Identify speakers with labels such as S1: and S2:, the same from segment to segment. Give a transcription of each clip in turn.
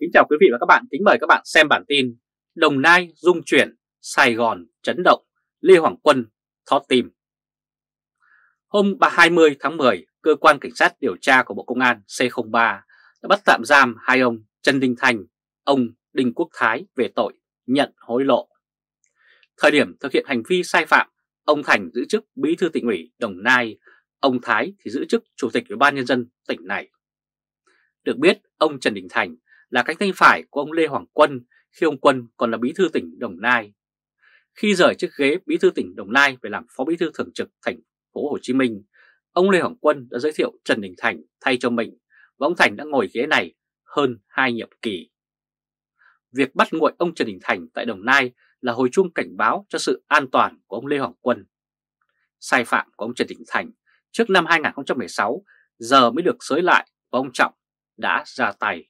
S1: Kính chào quý vị và các bạn, kính mời các bạn xem bản tin Đồng Nai rung chuyển, Sài Gòn chấn động, Lê Hoàng Quân thót tim. Hôm 20 tháng 10, cơ quan cảnh sát điều tra của Bộ Công an C03 đã bắt tạm giam hai ông Trần Đình Thành, ông Đinh Quốc Thái về tội nhận hối lộ. Thời điểm thực hiện hành vi sai phạm, ông Thành giữ chức Bí thư tỉnh ủy Đồng Nai, ông Thái thì giữ chức Chủ tịch Ủy ban nhân dân tỉnh này. Được biết, ông Trần Đình Thành là cánh tay phải của ông Lê Hoàng Quân khi ông Quân còn là bí thư tỉnh Đồng Nai. Khi rời chiếc ghế bí thư tỉnh Đồng Nai về làm phó bí thư thường trực thành phố Hồ Chí Minh, ông Lê Hoàng Quân đã giới thiệu Trần Đình Thành thay cho mình và ông Thành đã ngồi ghế này hơn hai nhiệm kỳ. Việc bắt nguội ông Trần Đình Thành tại Đồng Nai là hồi chuông cảnh báo cho sự an toàn của ông Lê Hoàng Quân. Sai phạm của ông Trần Đình Thành trước năm 2016 giờ mới được sới lại và ông Trọng đã ra tay.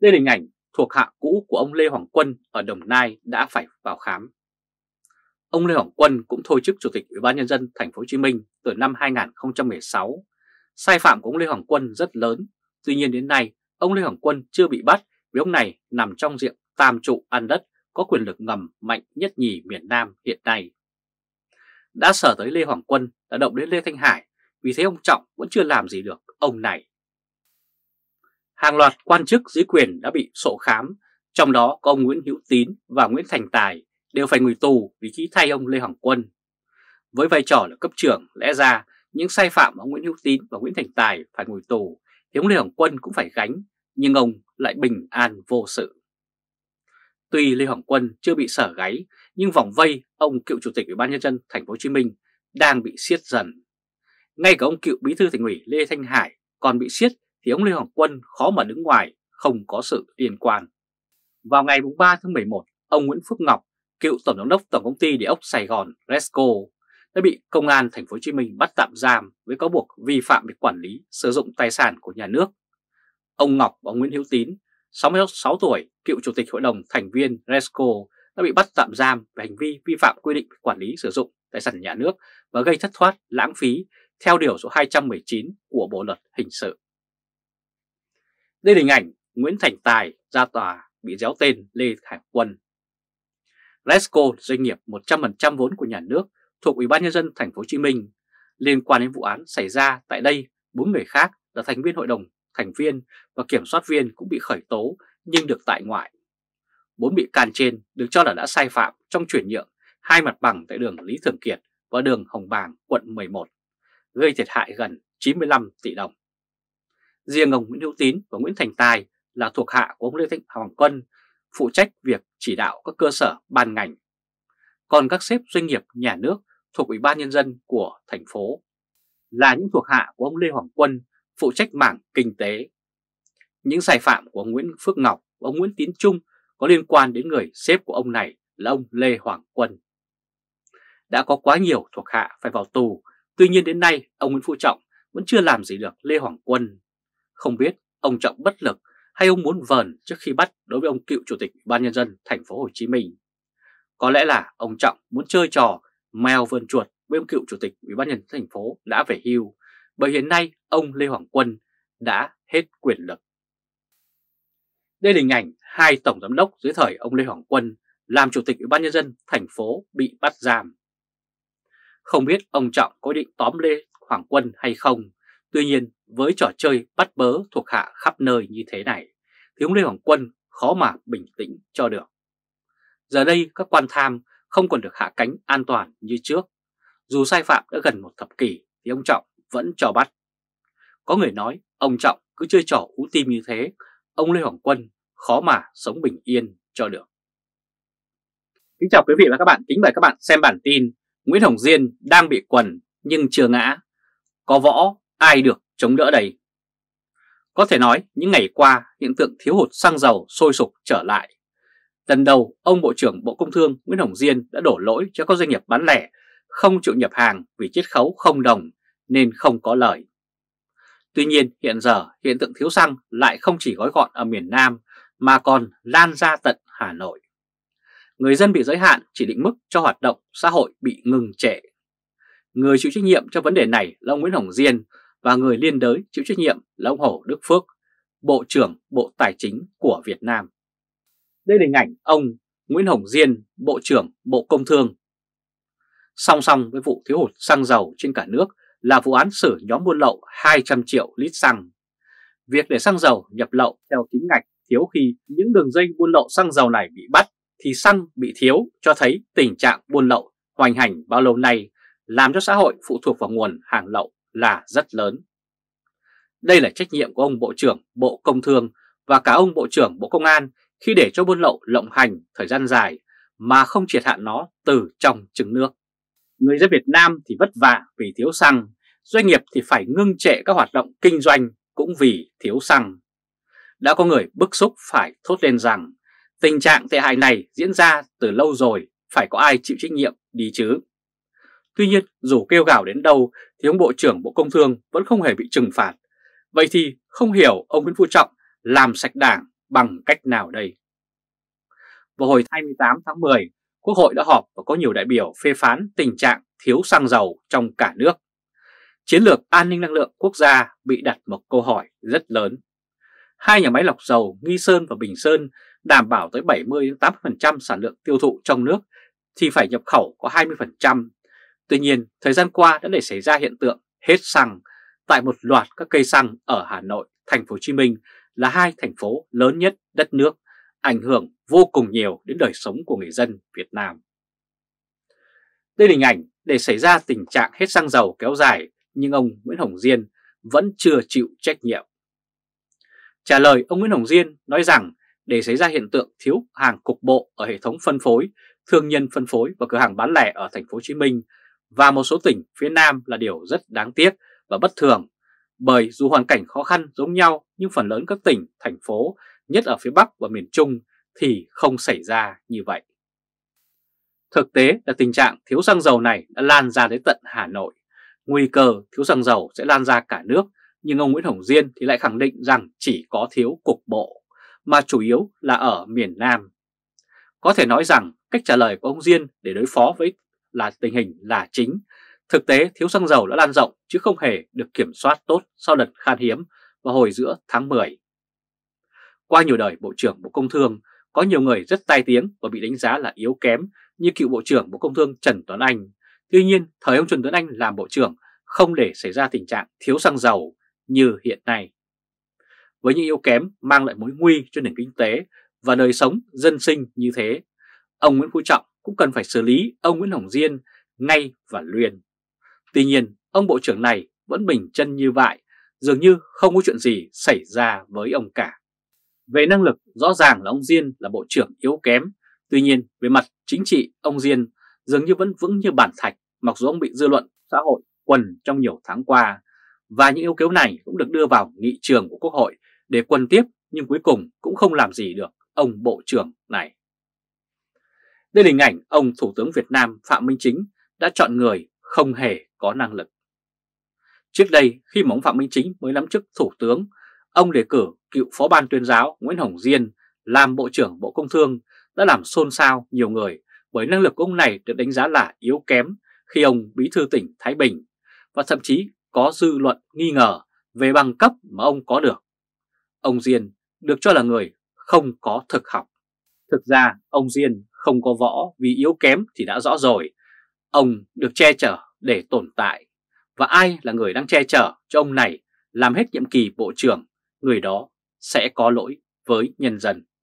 S1: Đây là hình ảnh thuộc hạ cũ của ông Lê Hoàng Quân ở Đồng Nai đã phải vào khám. Ông Lê Hoàng Quân cũng thôi chức Chủ tịch Ủy ban Nhân dân Thành phố Hồ Chí Minh từ năm 2016. Sai phạm của ông Lê Hoàng Quân rất lớn, tuy nhiên đến nay ông Lê Hoàng Quân chưa bị bắt vì ông này nằm trong diện tam trụ ăn đất có quyền lực ngầm mạnh nhất nhì miền Nam hiện nay. Đã sở tới Lê Hoàng Quân đã động đến Lê Thanh Hải, vì thế ông Trọng vẫn chưa làm gì được ông này hàng loạt quan chức dưới quyền đã bị sổ khám, trong đó có ông Nguyễn Hữu Tín và Nguyễn Thành Tài đều phải ngồi tù vì ký thay ông Lê Hoàng Quân. Với vai trò là cấp trưởng, lẽ ra những sai phạm của ông Nguyễn Hữu Tín và Nguyễn Thành Tài phải ngồi tù, thì ông Lê Hoàng Quân cũng phải gánh, nhưng ông lại bình an vô sự. Tuy Lê Hoàng Quân chưa bị sở gáy, nhưng vòng vây ông cựu chủ tịch Ủy ban nhân dân thành phố Hồ Chí Minh đang bị siết dần. Ngay cả ông cựu bí thư thành ủy Lê Thanh Hải còn bị siết thì ông Lê Hoàng Quân khó mà đứng ngoài, không có sự liên quan. Vào ngày 3 tháng 11, ông Nguyễn Phước Ngọc, cựu tổng giám đốc tổng công ty địa ốc Sài Gòn Resco, đã bị công an thành phố Hồ Chí Minh bắt tạm giam với cáo buộc vi phạm về quản lý sử dụng tài sản của nhà nước. Ông Ngọc và ông Nguyễn Hữu Tín, 66 tuổi, cựu chủ tịch hội đồng thành viên Resco đã bị bắt tạm giam về hành vi vi phạm quy định về quản lý sử dụng tài sản nhà nước và gây thất thoát lãng phí theo điều số 219 của Bộ luật hình sự. Đây là hình ảnh Nguyễn Thành Tài ra tòa bị déo tên Lê Thành Quân. Resco doanh nghiệp 100% vốn của nhà nước thuộc Ủy ban nhân dân thành phố Hồ Chí Minh liên quan đến vụ án xảy ra tại đây, bốn người khác là thành viên hội đồng, thành viên và kiểm soát viên cũng bị khởi tố nhưng được tại ngoại. Bốn bị can trên được cho là đã sai phạm trong chuyển nhượng hai mặt bằng tại đường Lý Thường Kiệt và đường Hồng Bàng, quận 11, gây thiệt hại gần 95 tỷ đồng. Riêng ông Nguyễn Hữu Tín và Nguyễn Thành Tài là thuộc hạ của ông Lê Thanh Hoàng Quân, phụ trách việc chỉ đạo các cơ sở ban ngành. Còn các sếp doanh nghiệp nhà nước thuộc Ủy ban Nhân dân của thành phố là những thuộc hạ của ông Lê Hoàng Quân, phụ trách mảng kinh tế. Những sai phạm của ông Nguyễn Phước Ngọc và ông Nguyễn Tín Trung có liên quan đến người sếp của ông này là ông Lê Hoàng Quân. Đã có quá nhiều thuộc hạ phải vào tù, tuy nhiên đến nay ông Nguyễn Phú Trọng vẫn chưa làm gì được Lê Hoàng Quân. Không biết ông Trọng bất lực hay ông muốn vờn trước khi bắt đối với ông cựu chủ tịch ban nhân dân thành phố Hồ Chí Minh. Có lẽ là ông Trọng muốn chơi trò mèo vườn chuột với ông cựu chủ tịch ủy ban nhân dân thành phố đã về hưu, bởi hiện nay ông Lê Hoàng Quân đã hết quyền lực. Đây là hình ảnh hai tổng giám đốc dưới thời ông Lê Hoàng Quân làm chủ tịch ủy ban nhân dân thành phố bị bắt giam. Không biết ông Trọng có định tóm Lê Hoàng Quân hay không, Tuy nhiên, với trò chơi bắt bớ thuộc hạ khắp nơi như thế này, thì ông Lê Hoàng Quân khó mà bình tĩnh cho được. Giờ đây các quan tham không còn được hạ cánh an toàn như trước. Dù sai phạm đã gần một thập kỷ thì ông Trọng vẫn cho bắt. Có người nói ông Trọng cứ chơi trò ú tim như thế, ông Lê Hoàng Quân khó mà sống bình yên cho được. Kính chào quý vị và các bạn, kính mời các bạn xem bản tin Nguyễn Hồng Diên đang bị quần nhưng chưa ngã. Có võ ai được chống đỡ đây? Có thể nói những ngày qua hiện tượng thiếu hụt xăng dầu sôi sục trở lại. Lần đầu, ông Bộ trưởng Bộ Công Thương Nguyễn Hồng Diên đã đổ lỗi cho các doanh nghiệp bán lẻ không chịu nhập hàng vì chiết khấu không đồng nên không có lời. Tuy nhiên hiện giờ hiện tượng thiếu xăng lại không chỉ gói gọn ở miền Nam mà còn lan ra tận Hà Nội. Người dân bị giới hạn chỉ định mức cho hoạt động xã hội bị ngừng trệ. Người chịu trách nhiệm cho vấn đề này là ông Nguyễn Hồng Diên, và người liên đới chịu trách nhiệm là ông Hồ Đức Phước, Bộ trưởng Bộ Tài chính của Việt Nam. Đây là hình ảnh ông Nguyễn Hồng Diên, Bộ trưởng Bộ Công Thương. Song song với vụ thiếu hụt xăng dầu trên cả nước là vụ án xử nhóm buôn lậu 200 triệu lít xăng. Việc để xăng dầu nhập lậu theo tính ngạch thiếu khi những đường dây buôn lậu xăng dầu này bị bắt thì xăng bị thiếu cho thấy tình trạng buôn lậu hoành hành bao lâu nay làm cho xã hội phụ thuộc vào nguồn hàng lậu là rất lớn. Đây là trách nhiệm của ông Bộ trưởng Bộ Công Thương và cả ông Bộ trưởng Bộ Công an khi để cho buôn lậu lộng hành thời gian dài mà không triệt hạn nó từ trong trứng nước. Người dân Việt Nam thì vất vả vì thiếu xăng, doanh nghiệp thì phải ngưng trệ các hoạt động kinh doanh cũng vì thiếu xăng. Đã có người bức xúc phải thốt lên rằng tình trạng tệ hại này diễn ra từ lâu rồi, phải có ai chịu trách nhiệm đi chứ. Tuy nhiên, dù kêu gào đến đâu thì ông Bộ trưởng Bộ Công Thương vẫn không hề bị trừng phạt. Vậy thì không hiểu ông Nguyễn Phú Trọng làm sạch đảng bằng cách nào đây? Vào hồi 28 tháng 10, Quốc hội đã họp và có nhiều đại biểu phê phán tình trạng thiếu xăng dầu trong cả nước. Chiến lược an ninh năng lượng quốc gia bị đặt một câu hỏi rất lớn. Hai nhà máy lọc dầu Nghi Sơn và Bình Sơn đảm bảo tới 70-80% sản lượng tiêu thụ trong nước thì phải nhập khẩu có 20% Tuy nhiên, thời gian qua đã để xảy ra hiện tượng hết xăng tại một loạt các cây xăng ở Hà Nội, thành phố Hồ Chí Minh là hai thành phố lớn nhất đất nước, ảnh hưởng vô cùng nhiều đến đời sống của người dân Việt Nam. Đây là hình ảnh để xảy ra tình trạng hết xăng dầu kéo dài nhưng ông Nguyễn Hồng Diên vẫn chưa chịu trách nhiệm. Trả lời ông Nguyễn Hồng Diên nói rằng để xảy ra hiện tượng thiếu hàng cục bộ ở hệ thống phân phối, thương nhân phân phối và cửa hàng bán lẻ ở thành phố Hồ Chí Minh và một số tỉnh phía Nam là điều rất đáng tiếc và bất thường bởi dù hoàn cảnh khó khăn giống nhau nhưng phần lớn các tỉnh, thành phố, nhất ở phía Bắc và miền Trung thì không xảy ra như vậy. Thực tế là tình trạng thiếu xăng dầu này đã lan ra đến tận Hà Nội. Nguy cơ thiếu xăng dầu sẽ lan ra cả nước, nhưng ông Nguyễn Hồng Diên thì lại khẳng định rằng chỉ có thiếu cục bộ, mà chủ yếu là ở miền Nam. Có thể nói rằng cách trả lời của ông Diên để đối phó với là tình hình là chính. Thực tế thiếu xăng dầu đã lan rộng chứ không hề được kiểm soát tốt sau đợt khan hiếm vào hồi giữa tháng 10. Qua nhiều đời Bộ trưởng Bộ Công Thương, có nhiều người rất tai tiếng và bị đánh giá là yếu kém như cựu Bộ trưởng Bộ Công Thương Trần Tuấn Anh. Tuy nhiên, thời ông Trần Tuấn Anh làm Bộ trưởng không để xảy ra tình trạng thiếu xăng dầu như hiện nay. Với những yếu kém mang lại mối nguy cho nền kinh tế và đời sống dân sinh như thế, ông Nguyễn Phú Trọng cũng cần phải xử lý ông Nguyễn Hồng Diên ngay và luyên. Tuy nhiên, ông bộ trưởng này vẫn bình chân như vậy, dường như không có chuyện gì xảy ra với ông cả. Về năng lực, rõ ràng là ông Diên là bộ trưởng yếu kém, tuy nhiên về mặt chính trị, ông Diên dường như vẫn vững như bản thạch, mặc dù ông bị dư luận xã hội quần trong nhiều tháng qua, và những yêu kém này cũng được đưa vào nghị trường của Quốc hội để quần tiếp nhưng cuối cùng cũng không làm gì được ông bộ trưởng này. Đây là hình ảnh ông Thủ tướng Việt Nam Phạm Minh Chính đã chọn người không hề có năng lực. Trước đây, khi mà ông Phạm Minh Chính mới nắm chức Thủ tướng, ông đề cử cựu Phó Ban tuyên giáo Nguyễn Hồng Diên làm Bộ trưởng Bộ Công Thương đã làm xôn xao nhiều người bởi năng lực của ông này được đánh giá là yếu kém khi ông Bí thư tỉnh Thái Bình và thậm chí có dư luận nghi ngờ về bằng cấp mà ông có được. Ông Diên được cho là người không có thực học. Thực ra ông Diên không có võ vì yếu kém thì đã rõ rồi. Ông được che chở để tồn tại. Và ai là người đang che chở cho ông này làm hết nhiệm kỳ bộ trưởng, người đó sẽ có lỗi với nhân dân.